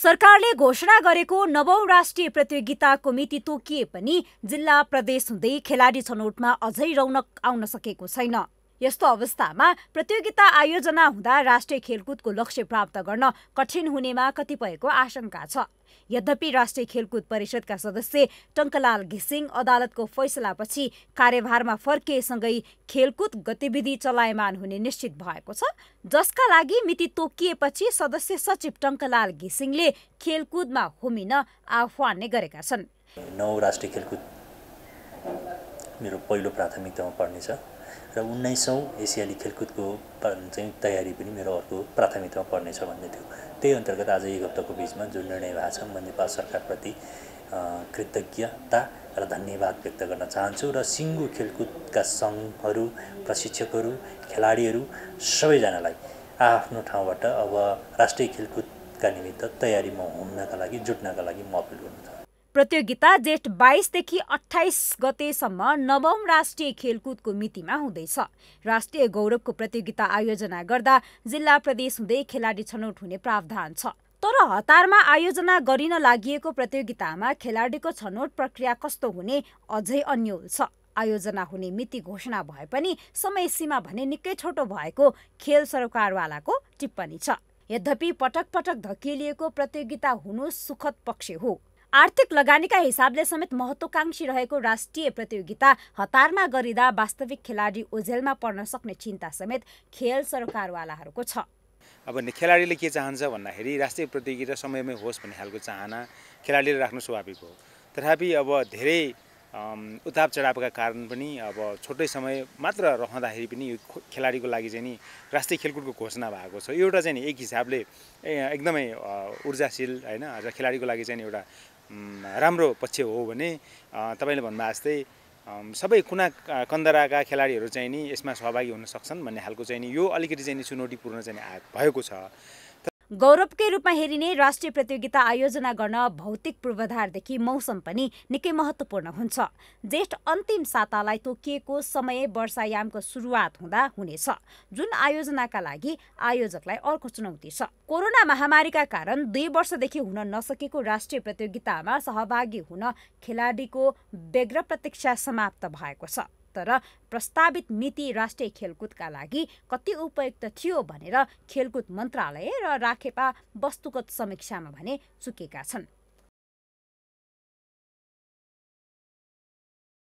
सरकारले घोषणा गरेको नवौं राष्ट्रिय प्रतियोगिताको मिति तोकिए पनि जिल्ला प्रदेश हुँदै खेलाडी छनौटमा अझै रौनक आउन सकेको छैन यस्तो अवस्थामा प्रतियोगिता आयोजना हुँदा राष्ट्रिय खेलकुदको लक्ष्य प्राप्त गर्न कठिन हुनेमा कतिपयको आशंका छ यद्यपि राष्ट्रिय खेलकुद परिषदका सदस्य टङ्कलाल घिसिङ अदालतको फैसलापछि कार्यभारमा फर्किएसँगै खेलकुद गतिविधि चलायमान हुने निश्चित भएको छ जसका लागि मिति तोकिएपछि सदस्य सचिव टङ्कलाल घिसिङले खेलकुदमा होमिन आह्वान नै गरेका छन् नौ राष्ट्रिय खेलकुद मेरो पहिलो प्राथमिकतामा पर्नेछ र उन्नाइसौँ एसियाली खेलकुदको चाहिँ तयारी पनि मेरो अर्को प्राथमिकतामा पर्नेछ भन्ने थियो त्यही अन्तर्गत आज एक हप्ताको बिचमा जुन निर्णय भएको छ म नेपाल सरकारप्रति कृतज्ञता र धन्यवाद व्यक्त गर्न चाहन्छु र सिङ्गो खेलकुदका सङ्घहरू प्रशिक्षकहरू खेलाडीहरू सबैजनालाई आआफ्नो ठाउँबाट अब राष्ट्रिय खेलकुदका निमित्त तयारीमा हुनका लागि जुट्नका लागि म अपिल गर्न चाहन्छु प्रतियोगिता जेठ बाइसदेखि अठाइस गतेसम्म नवौं राष्ट्रिय खेलकुदको मितिमा हुँदैछ राष्ट्रिय गौरवको प्रतियोगिता आयोजना गर्दा जिल्ला प्रदेश हुँदै खेलाडी छनौट हुने प्रावधान छ तर हतारमा आयोजना गरिन लागि प्रतियोगितामा खेलाडीको छनौट प्रक्रिया कस्तो हुने अझै अन्यल छ आयोजना हुने मिति घोषणा भए पनि समय सीमा भने निकै छोटो भएको खेल सरकारवालाको टिप्पणी छ यद्यपि पटक पटक धकेलिएको प्रतियोगिता हुनु सुखद पक्ष हो आर्थिक लगानीका हिसाबले समेत महत्त्वकाङ्क्षी रहेको राष्ट्रिय प्रतियोगिता हतारमा गरिँदा वास्तविक खेलाडी ओझेलमा पर्न सक्ने चिन्ता समेत खेल सरकारवालाहरूको छ अब खेलाडीले के चाहन्छ भन्दाखेरि राष्ट्रिय प्रतियोगिता समयमै होस् भन्ने खालको चाहना खेलाडीले राख्नु स्वाभाविक हो तथापि अब धेरै उताप चढावका कारण पनि अब छोटै समय मात्र रहँदाखेरि पनि यो खेलाडीको लागि चाहिँ नि राष्ट्रिय खेलकुदको घोषणा भएको छ एउटा चाहिँ नि एक हिसाबले एकदमै ऊर्जाशील होइन र खेलाडीको लागि चाहिँ एउटा राम्रो पक्ष हो भने तपाईँले भन्नुभएको जस्तै सबै कुना कन्दराका खेलाडीहरू चाहिँ नि यसमा सहभागी हुन सक्छन् भन्ने खालको चाहिँ नि यो अलिकति चाहिँ नि चुनौतीपूर्ण चाहिँ भएको छ गौरवकै रूपमा हेरिने राष्ट्रिय प्रतियोगिता आयोजना गर्न भौतिक पूर्वाधारदेखि मौसम पनि निकै महत्त्वपूर्ण हुन्छ जेठ अन्तिम सातालाई तोकिएको समय वर्षायामको सुरुवात हुँदा हुनेछ जुन आयोजनाका लागि आयोजकलाई अर्को चुनौती छ कोरोना महामारीका कारण दुई वर्षदेखि हुन नसकेको राष्ट्रिय प्रतियोगितामा सहभागी हुन खेलाडीको व्यग्र प्रतीक्षा समाप्त भएको छ तर प्रस्तावित मिति राष्ट्रिय खेलकुदका लागि कति उपयुक्त थियो भनेर खेलकुद मन्त्रालय र राखेपा वस्तुगत समीक्षामा भने चुकेका छन्